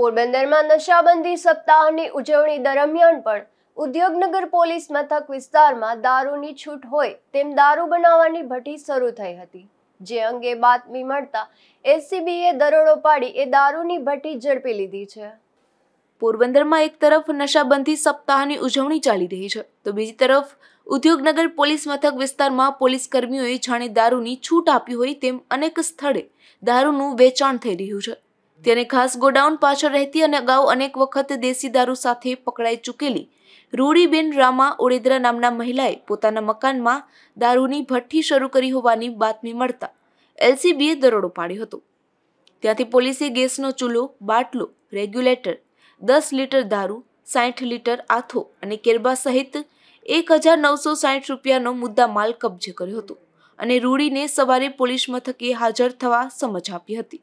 પોરબંદરમાં નશાબંધી સપ્તાહની ઉજવણી દરમિયાન પણ ઉદ્યોગનગર પોલીસ મથક વિસ્તારમાં દારૂની છૂટ હોય તેમ દારૂ બનાવવાની ભઠ્ઠી શરૂ થઈ હતી જે અંગે બાતમી મળતા એસીબીએ દરોડો પાડી એ દારૂની ભઠ્ઠી ઝડપી લીધી છે પોરબંદરમાં એક તરફ નશાબંધી સપ્તાહની ઉજવણી ચાલી રહી છે તો બીજી તરફ ઉદ્યોગનગર પોલીસ મથક વિસ્તારમાં પોલીસ કર્મીઓએ જાણે દારૂની છૂટ આપી હોય તેમ અનેક સ્થળે દારૂનું વેચાણ થઈ રહ્યું છે તેને ખાસ ગોડાઉન પાછળ રહેતી અને અગાઉ અનેક વખત દેશી દારૂ સાથે પકડાઈ ચૂકેલી રૂડીબેન રામા ઓડેદરા નામના મહિલાએ પોતાના મકાનમાં દારૂની ભઠ્ઠી શરૂ કરી હોવાની બાતમી મળતા એલસીબીએ દરોડો પાડ્યો હતો ત્યાંથી પોલીસે ગેસનો ચૂલો બાટલો રેગ્યુલેટર દસ લીટર દારૂ સાઠ લીટર આથો અને કેરબા સહિત એક હજાર નવસો સાઠ રૂપિયાનો મુદ્દા માલ કબજે કર્યો હતો અને રૂડીને સવારે પોલીસ મથકે હાજર થવા સમજ આપી હતી